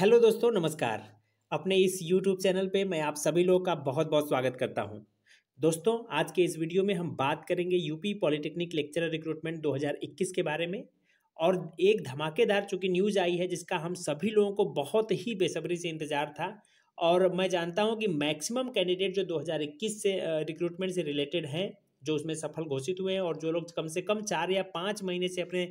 Hello दोस्तों नमस्कार अपने इस यूट्यूब चैनल पे मैं आप सभी लोगों का बहुत बहुत स्वागत करता हूं दोस्तों आज के इस वीडियो में हम बात करेंगे यूपी पॉलिटेक्निक लेक्चरर रिक्रूटमेंट 2021 के बारे में और एक धमाकेदार चूँकि न्यूज़ आई है जिसका हम सभी लोगों को बहुत ही बेसब्री से इंतज़ार था और मैं जानता हूँ कि मैक्सिमम कैंडिडेट जो दो से रिक्रूटमेंट से रिलेटेड हैं जो उसमें सफल घोषित हुए हैं और जो लोग कम से कम चार या पाँच महीने से अपने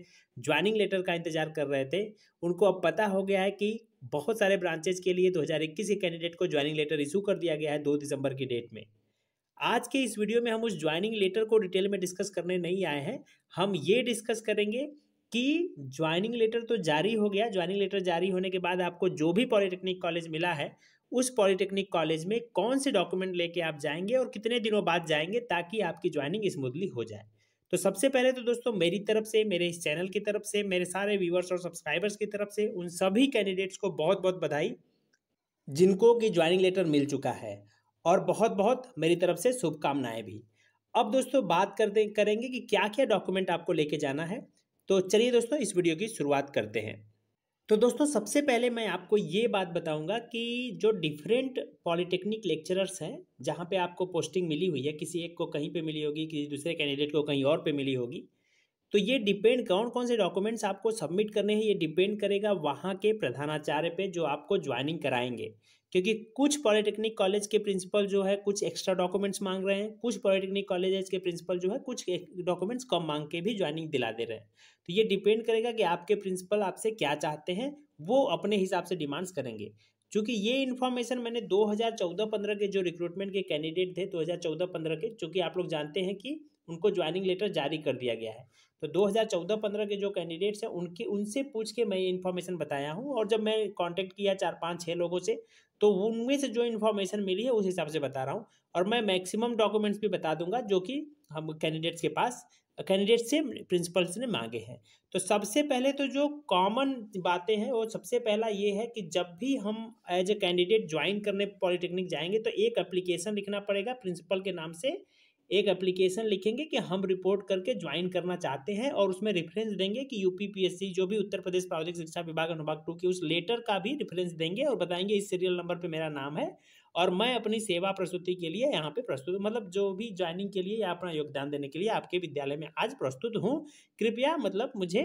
ज्वाइनिंग लेटर का इंतजार कर रहे थे उनको अब पता हो गया है कि बहुत सारे ब्रांचेज के लिए 2021 के कैंडिडेट को ज्वाइनिंग लेटर इशू कर दिया गया है दो दिसंबर की डेट में आज के इस वीडियो में हम उस ज्वाइनिंग लेटर को डिटेल में डिस्कस करने नहीं आए हैं हम ये डिस्कस करेंगे कि ज्वाइनिंग लेटर तो जारी हो गया ज्वाइनिंग लेटर जारी होने के बाद आपको जो भी पॉलिटेक्निक कॉलेज मिला है उस पॉलिटेक्निक कॉलेज में कौन से डॉक्यूमेंट लेके आप जाएंगे और कितने दिनों बाद जाएंगे ताकि आपकी ज्वाइनिंग स्मूथली हो जाए तो सबसे पहले तो दोस्तों मेरी तरफ से मेरे इस चैनल की तरफ से मेरे सारे व्यूवर्स और सब्सक्राइबर्स की तरफ से उन सभी कैंडिडेट्स को बहुत बहुत बधाई जिनको कि ज्वाइनिंग लेटर मिल चुका है और बहुत बहुत मेरी तरफ से शुभकामनाएं भी अब दोस्तों बात करते करेंगे कि क्या क्या डॉक्यूमेंट आपको लेके जाना है तो चलिए दोस्तों इस वीडियो की शुरुआत करते हैं तो दोस्तों सबसे पहले मैं आपको ये बात बताऊंगा कि जो डिफरेंट पॉलिटेक्निक लेक्चरर्स हैं जहाँ पे आपको पोस्टिंग मिली हुई है किसी एक को कहीं पे मिली होगी किसी दूसरे कैंडिडेट को कहीं और पे मिली होगी तो ये डिपेंड कौन कौन से डॉक्यूमेंट्स आपको सबमिट करने हैं ये डिपेंड करेगा वहाँ के प्रधानाचार्य पे जो आपको ज्वाइनिंग कराएंगे क्योंकि कुछ पॉलिटेक्निक कॉलेज के प्रिंसिपल जो है कुछ एक्स्ट्रा डॉक्यूमेंट्स मांग रहे हैं कुछ पॉलिटेक्निक कॉलेजेस के प्रिंसिपल जो है कुछ डॉक्यूमेंट्स कम मांग के भी ज्वाइनिंग दिला दे रहे हैं तो ये डिपेंड करेगा कि आपके प्रिंसिपल आपसे क्या चाहते हैं वो अपने हिसाब से डिमांड्स करेंगे चूँकि ये इन्फॉर्मेशन मैंने 2014-15 के जो रिक्रूटमेंट के कैंडिडेट थे 2014-15 के चूँकि आप लोग जानते हैं कि उनको ज्वाइनिंग लेटर जारी कर दिया गया है तो 2014-15 के जो कैंडिडेट्स हैं उनके उनसे पूछ के मैं ये इन्फॉर्मेशन बताया हूँ और जब मैं कांटेक्ट किया चार पाँच छः लोगों से तो उनमें से जो इन्फॉर्मेशन मिली है उस हिसाब से बता रहा हूँ और मैं मैक्सिमम डॉक्यूमेंट्स भी बता दूंगा जो कि हम कैंडिडेट्स के पास कैंडिडेट से प्रिंसिपल्स ने मांगे हैं तो सबसे पहले तो जो कॉमन बातें हैं वो सबसे पहला ये है कि जब भी हम एज ए कैंडिडेट ज्वाइन करने पॉलिटेक्निक जाएंगे तो एक एप्लीकेशन लिखना पड़ेगा प्रिंसिपल के नाम से एक एप्लीकेशन लिखेंगे कि हम रिपोर्ट करके ज्वाइन करना चाहते हैं और उसमें रेफरेंस देंगे कि यूपीपीएससी जो भी उत्तर प्रदेश प्रावधिक शिक्षा विभाग अनुभाग टू की उस लेटर का भी रेफरेंस देंगे और बताएंगे इस सीरियल नंबर पे मेरा नाम है और मैं अपनी सेवा प्रस्तुति के लिए यहाँ पे प्रस्तुत मतलब जो भी ज्वाइनिंग के लिए या अपना योगदान देने के लिए आपके विद्यालय में आज प्रस्तुत हूँ कृपया मतलब मुझे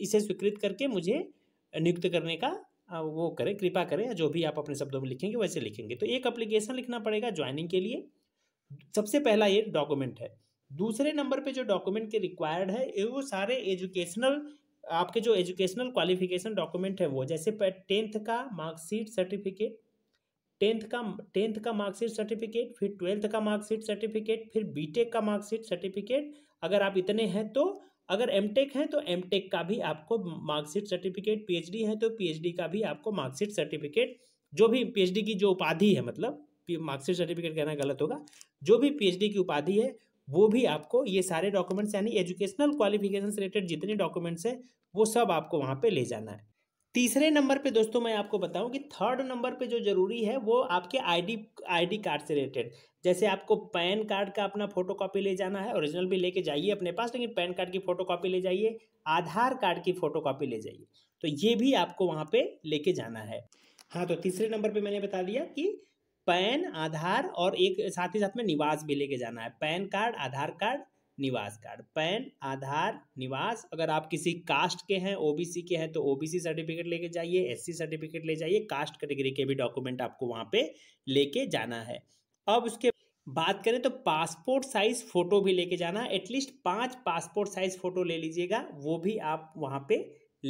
इसे स्वीकृत करके मुझे नियुक्त करने का वो करें कृपा करें जो भी आप अपने शब्दों में लिखेंगे वैसे लिखेंगे तो एक अप्लीकेशन लिखना पड़ेगा ज्वाइनिंग के लिए सबसे पहला ये डॉक्यूमेंट है दूसरे नंबर पे जो डॉक्यूमेंट के रिक्वायर्ड है वो सारे एजुकेशनल आपके जो एजुकेशनल क्वालिफिकेशन डॉक्यूमेंट है वो जैसे टेंथ का मार्कशीट सर्टिफिकेट टेंथ का टेंथ का मार्कशीट सर्टिफिकेट फिर ट्वेल्थ का मार्कशीट सर्टिफिकेट फिर बीटेक का मार्कशीट सर्टिफिकेट अगर आप इतने हैं तो अगर एमटेक है तो एमटेक का भी आपको मार्कशीट सर्टिफिकेट पीएचडी है तो पीएचडी का भी आपको मार्कशीट सर्टिफिकेट जो भी पीएचडी की जो उपाधि है मतलब मार्कशीट सर्टिफिकेट कहना गलत होगा जो भी पीएचडी की उपाधि है वो भी आपको ये सारे डॉक्यूमेंट्स यानी एजुकेशनल क्वालिफिकेशन से रिलेटेड जितने डॉक्यूमेंट्स हैं वो सब आपको वहाँ पे ले जाना है तीसरे नंबर पे दोस्तों मैं आपको बताऊं कि थर्ड नंबर पे जो जरूरी है वो आपके आईडी आईडी कार्ड से रिलेटेड जैसे आपको पैन कार्ड का अपना फोटो कापी ले जाना है ओरिजिनल भी लेके जाइए अपने पास लेकिन पैन कार्ड की फोटो कापी ले जाइए आधार कार्ड की फोटो कापी ले जाइए तो ये भी आपको वहाँ पे लेके जाना है हाँ तो तीसरे नंबर पर मैंने बता दिया कि पैन आधार और एक साथ ही साथ में निवास भी लेके जाना है पैन कार्ड आधार कार्ड निवास कार्ड पैन आधार निवास अगर आप किसी कास्ट के हैं ओबीसी के हैं तो ओबीसी सर्टिफिकेट लेके जाइए एससी सर्टिफिकेट ले जाइए कास्ट कैटेगरी के भी डॉक्यूमेंट आपको वहाँ पे लेके जाना है अब उसके बात करें तो पासपोर्ट साइज फोटो भी लेके जाना है एटलीस्ट पांच पासपोर्ट साइज फोटो ले लीजिएगा वो भी आप वहाँ पे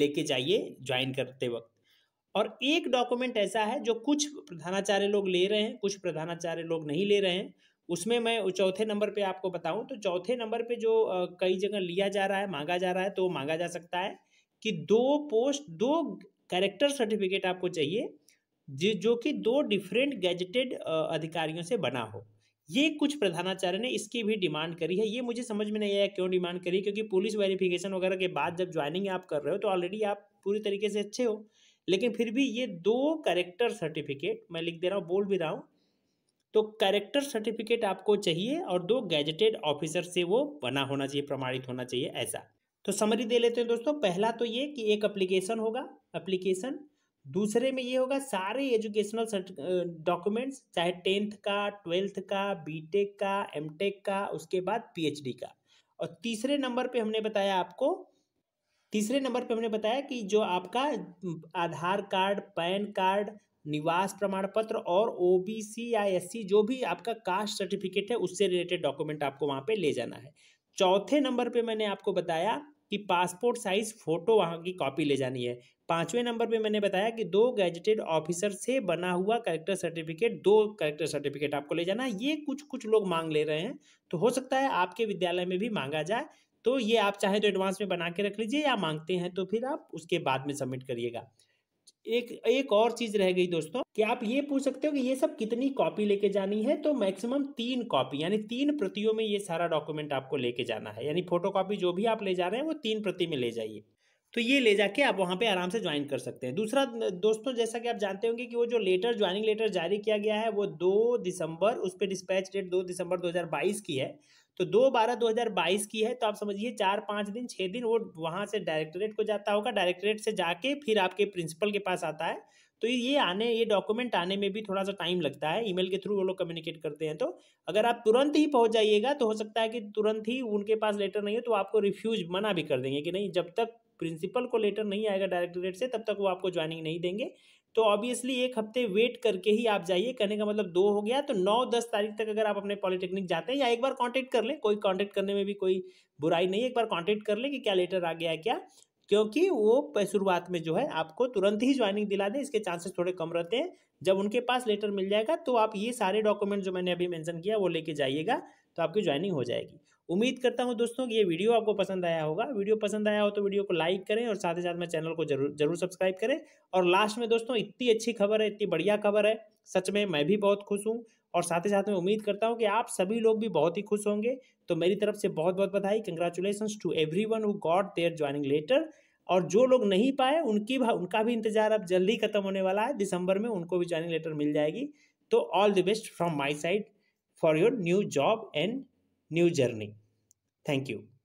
लेके जाइए ज्वाइन करते वक्त और एक डॉक्यूमेंट ऐसा है जो कुछ प्रधानाचार्य लोग ले रहे हैं कुछ प्रधानाचार्य लोग नहीं ले रहे हैं उसमें मैं चौथे नंबर पे आपको बताऊं तो चौथे नंबर पे जो कई जगह लिया जा रहा है मांगा जा रहा है तो मांगा जा सकता है कि दो पोस्ट दो कैरेक्टर सर्टिफिकेट आपको चाहिए जो कि दो डिफरेंट गैजेटेड अधिकारियों से बना हो ये कुछ प्रधानाचार्य ने इसकी भी डिमांड करी है ये मुझे समझ में नहीं आया क्यों डिमांड करी क्योंकि पुलिस वेरिफिकेशन वगैरह के बाद जब ज्वाइनिंग आप कर रहे हो तो ऑलरेडी आप पूरी तरीके से अच्छे हो लेकिन फिर भी ये दो करेक्टर सर्टिफिकेट मैं लिख दे रहा हूँ बोल भी रहा हूँ तो करेक्टर सर्टिफिकेट आपको चाहिए और दो गैजेटेड ऑफिसर से वो बना होना चाहिए प्रमाणित होना चाहिए ऐसा तो समरी दे लेते हैं दोस्तों पहला तो ये कि एक अप्लीकेशन होगा अप्लीकेशन दूसरे में ये होगा सारे एजुकेशनल डॉक्यूमेंट्स चाहे टेंथ का ट्वेल्थ का बीटेक का एमटेक का उसके बाद पीएचडी का और तीसरे नंबर पे हमने बताया आपको तीसरे नंबर पे हमने बताया कि जो आपका आधार कार्ड पैन कार्ड निवास प्रमाण पत्र और ओ बी सी या एस सी जो भी आपका कास्ट सर्टिफिकेट है उससे रिलेटेड डॉक्यूमेंट आपको वहाँ पे ले जाना है चौथे नंबर पे मैंने आपको बताया कि पासपोर्ट साइज फ़ोटो वहाँ की कॉपी ले जानी है पांचवें नंबर पे मैंने बताया कि दो गैजेटेड ऑफिसर से बना हुआ करेक्टर सर्टिफिकेट दो करेक्टर सर्टिफिकेट आपको ले जाना है ये कुछ कुछ लोग मांग ले रहे हैं तो हो सकता है आपके विद्यालय में भी मांगा जाए तो ये आप चाहें तो एडवांस में बना के रख लीजिए या मांगते हैं तो फिर आप उसके बाद में सबमिट करिएगा एक एक और चीज़ रह गई दोस्तों कि आप ये पूछ सकते हो कि ये सब कितनी कॉपी लेके जानी है तो मैक्सिमम तीन कॉपी यानी तीन प्रतियों में ये सारा डॉक्यूमेंट आपको लेके जाना है यानी कॉपी जो भी आप ले जा रहे हैं वो तीन प्रति में ले जाइए तो ये ले जाके आप वहाँ पे आराम से ज्वाइन कर सकते हैं दूसरा दोस्तों जैसा कि आप जानते होंगे कि वो जो लेटर ज्वाइनिंग लेटर जारी किया गया है वो दो दिसंबर उस पर डिस्पैच डेट दो दिसंबर 2022 की है तो दो बारह दो हज़ार बाईस की है तो आप समझिए चार पाँच दिन छः दिन वो वहाँ से डायरेक्टरेट को जाता होगा डायरेक्टरेट से जाके फिर आपके प्रिंसिपल के पास आता है तो ये आने ये डॉक्यूमेंट आने में भी थोड़ा सा टाइम लगता है ईमेल के थ्रू वो लोग कम्युनिकेट करते हैं तो अगर आप तुरंत ही पहुंच जाइएगा तो हो सकता है कि तुरंत ही उनके पास लेटर नहीं हो तो आपको रिफ्यूज मना भी कर देंगे कि नहीं जब तक प्रिंसिपल को लेटर नहीं आएगा डायरेक्टरेट से तब तक वो आपको ज्वाइनिंग नहीं देंगे तो ऑब्वियसली एक हफ्ते वेट करके ही आप जाइए कहने का मतलब दो हो गया तो नौ दस तारीख तक अगर आप अपने पॉलिटेक्निक जाते हैं या एक बार कॉन्टेक्ट कर लें कोई कॉन्टेक्ट करने में भी कोई बुराई नहीं एक बार कॉन्टेक्ट कर लें कि क्या लेटर आ गया है क्या क्योंकि वो शुरुआत में जो है आपको तुरंत ही ज्वाइनिंग दिला दें इसके चांसेस थोड़े कम रहते हैं जब उनके पास लेटर मिल जाएगा तो आप ये सारे डॉक्यूमेंट जो मैंने अभी मेंशन किया वो लेके जाइएगा तो आपकी ज्वाइनिंग हो जाएगी उम्मीद करता हूँ दोस्तों कि ये वीडियो आपको पसंद आया होगा वीडियो पसंद आया हो तो वीडियो को लाइक करें और साथ ही साथ मेरे चैनल को जरूर जरूर सब्सक्राइब करें और लास्ट में दोस्तों इतनी अच्छी खबर है इतनी बढ़िया खबर है सच में मैं भी बहुत खुश हूँ और साथ ही साथ में उम्मीद करता हूँ कि आप सभी लोग भी बहुत ही खुश होंगे तो मेरी तरफ से बहुत बहुत बधाई congratulation to every one who got their joining letter और जो लोग नहीं पाए उनकी उनका भी इंतजार अब जल्दी खत्म होने वाला है दिसंबर में उनको भी ज्वाइनिंग लेटर मिल जाएगी तो all the best from my side for your new job and new journey. Thank you.